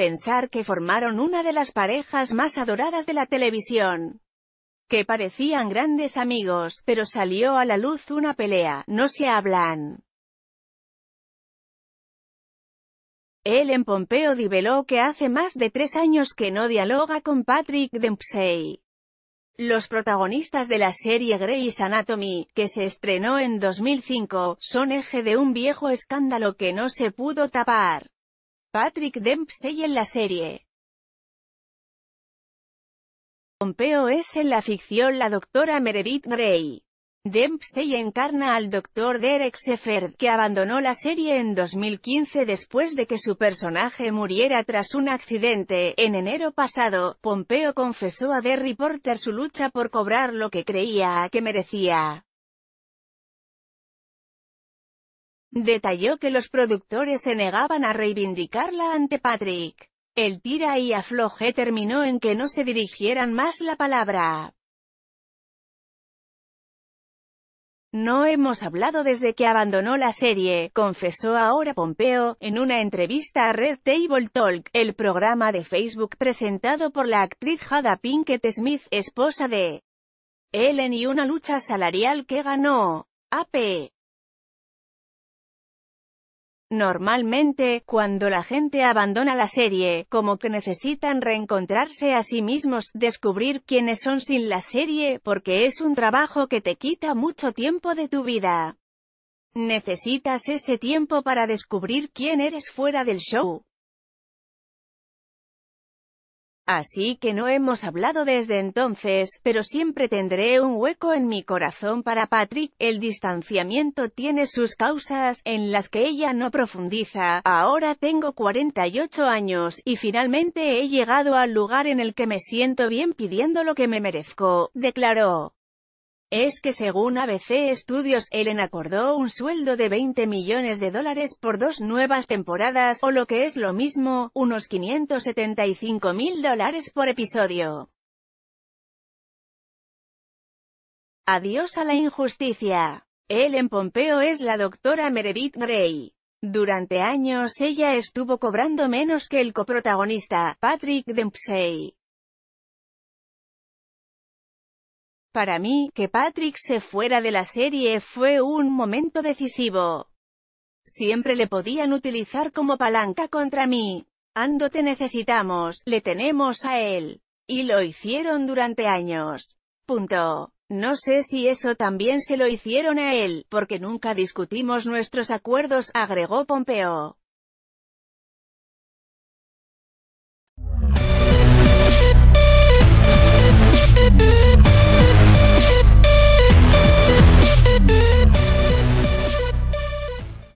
pensar que formaron una de las parejas más adoradas de la televisión que parecían grandes amigos, pero salió a la luz una pelea, no se hablan. Ellen Pompeo diveló que hace más de tres años que no dialoga con Patrick Dempsey. Los protagonistas de la serie Grey's Anatomy, que se estrenó en 2005, son eje de un viejo escándalo que no se pudo tapar. Patrick Dempsey en la serie. Pompeo es en la ficción la doctora Meredith Grey. Dempsey encarna al doctor Derek Shepherd, que abandonó la serie en 2015 después de que su personaje muriera tras un accidente. En enero pasado, Pompeo confesó a The Reporter su lucha por cobrar lo que creía que merecía. Detalló que los productores se negaban a reivindicarla ante Patrick. El tira y afloje terminó en que no se dirigieran más la palabra. No hemos hablado desde que abandonó la serie, confesó ahora Pompeo, en una entrevista a Red Table Talk, el programa de Facebook presentado por la actriz Jada Pinkett Smith, esposa de Ellen y una lucha salarial que ganó. AP. Normalmente, cuando la gente abandona la serie, como que necesitan reencontrarse a sí mismos, descubrir quiénes son sin la serie, porque es un trabajo que te quita mucho tiempo de tu vida. Necesitas ese tiempo para descubrir quién eres fuera del show. Así que no hemos hablado desde entonces, pero siempre tendré un hueco en mi corazón para Patrick. El distanciamiento tiene sus causas, en las que ella no profundiza. Ahora tengo 48 años, y finalmente he llegado al lugar en el que me siento bien pidiendo lo que me merezco, declaró es que según ABC Studios, Ellen acordó un sueldo de 20 millones de dólares por dos nuevas temporadas, o lo que es lo mismo, unos 575 mil dólares por episodio. Adiós a la injusticia. Ellen Pompeo es la doctora Meredith Grey. Durante años ella estuvo cobrando menos que el coprotagonista, Patrick Dempsey. Para mí, que Patrick se fuera de la serie fue un momento decisivo. Siempre le podían utilizar como palanca contra mí. Ando te necesitamos, le tenemos a él. Y lo hicieron durante años. Punto. No sé si eso también se lo hicieron a él, porque nunca discutimos nuestros acuerdos, agregó Pompeo.